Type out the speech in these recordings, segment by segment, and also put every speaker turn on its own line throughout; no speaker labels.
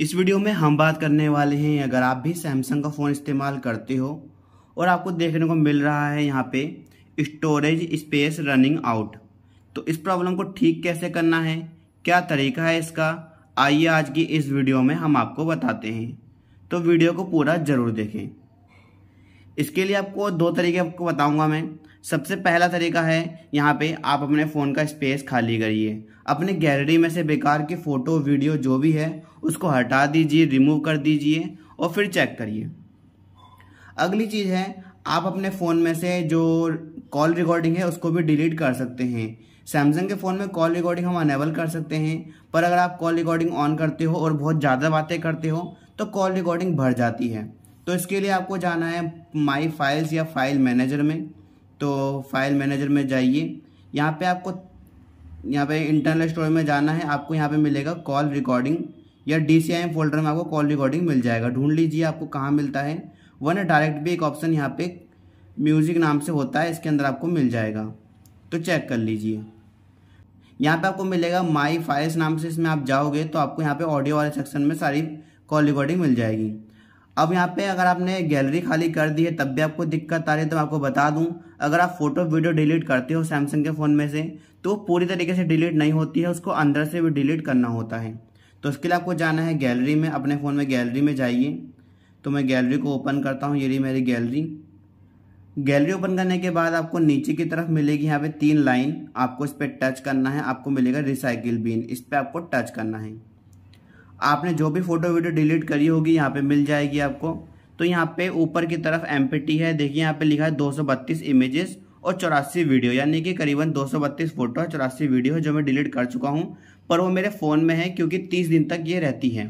इस वीडियो में हम बात करने वाले हैं अगर आप भी सैमसंग का फ़ोन इस्तेमाल करते हो और आपको देखने को मिल रहा है यहाँ पे स्टोरेज स्पेस रनिंग आउट तो इस प्रॉब्लम को ठीक कैसे करना है क्या तरीका है इसका आइए आज की इस वीडियो में हम आपको बताते हैं तो वीडियो को पूरा ज़रूर देखें इसके लिए आपको दो तरीके आपको बताऊंगा मैं सबसे पहला तरीका है यहाँ पे आप अपने फ़ोन का स्पेस खाली करिए अपने गैलरी में से बेकार की फ़ोटो वीडियो जो भी है उसको हटा दीजिए रिमूव कर दीजिए और फिर चेक करिए अगली चीज़ है आप अपने फ़ोन में से जो कॉल रिकॉर्डिंग है उसको भी डिलीट कर सकते हैं सैमसंग के फ़ोन में कॉल रिकॉर्डिंग हम अनेबल कर सकते हैं पर अगर आप कॉल रिकॉर्डिंग ऑन करते हो और बहुत ज़्यादा बातें करते हो तो कॉल रिकॉर्डिंग भर जाती है तो इसके लिए आपको जाना है माई फाइल्स या फाइल मैनेजर में तो फाइल मैनेजर में जाइए यहाँ पे आपको यहाँ पे इंटरनल स्टोर में जाना है आपको यहाँ पे मिलेगा कॉल रिकॉर्डिंग या डी फोल्डर में आपको कॉल रिकॉर्डिंग मिल जाएगा ढूंढ लीजिए आपको कहाँ मिलता है वन डायरेक्ट भी एक ऑप्शन यहाँ पे म्यूज़िक नाम से होता है इसके अंदर आपको मिल जाएगा तो चेक कर लीजिए यहाँ पे आपको मिलेगा माई फाइल्स नाम से इसमें आप जाओगे तो आपको यहाँ पे ऑडियो वाले सेक्शन में सारी कॉल रिकॉर्डिंग मिल जाएगी अब यहाँ पे अगर आपने गैलरी खाली कर दी है तब भी आपको दिक्कत आ रही है तो आपको बता दूं अगर आप फोटो वीडियो डिलीट करते हो सैमसंग के फ़ोन में से तो पूरी तरीके से डिलीट नहीं होती है उसको अंदर से भी डिलीट करना होता है तो उसके लिए आपको जाना है गैलरी में अपने फ़ोन में गैलरी में जाइए तो मैं गैलरी को ओपन करता हूँ ये रही मेरी गैलरी गैलरी ओपन करने के बाद आपको नीचे की तरफ मिलेगी यहाँ पे तीन लाइन आपको इस पर टच करना है आपको मिलेगा रिसाइकिल बिन इस पर आपको टच करना है आपने जो भी फ़ोटो वीडियो डिलीट करी होगी यहाँ पे मिल जाएगी आपको तो यहाँ पे ऊपर की तरफ एम है देखिए यहाँ पे लिखा है दो इमेजेस और चौरासी वीडियो यानी कि करीबन दो फ़ोटो है चौरासी वीडियो है जो मैं डिलीट कर चुका हूँ पर वो मेरे फ़ोन में है क्योंकि तीस दिन तक ये रहती है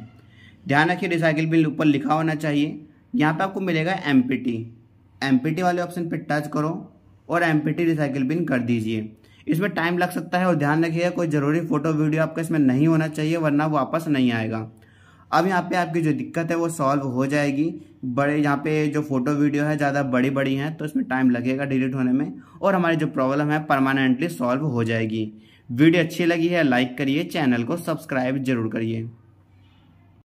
ध्यान रखिए रिसाइकिल बिल ऊपर लिखा होना चाहिए यहाँ पर आपको मिलेगा एम पी वाले ऑप्शन पर टच करो और M P T recycle bin कर दीजिए इसमें टाइम लग सकता है और ध्यान रखिएगा कोई ज़रूरी फोटो वीडियो आपका इसमें नहीं होना चाहिए वरना वापस नहीं आएगा अब यहाँ पे आपकी जो दिक्कत है वो सॉल्व हो जाएगी बड़े यहाँ पे जो फोटो वीडियो है ज़्यादा बड़ी बड़ी हैं तो इसमें टाइम लगेगा डिलीट होने में और हमारी जो प्रॉब्लम है परमानेंटली सॉल्व हो जाएगी वीडियो अच्छी लगी है लाइक करिए चैनल को सब्सक्राइब जरूर करिए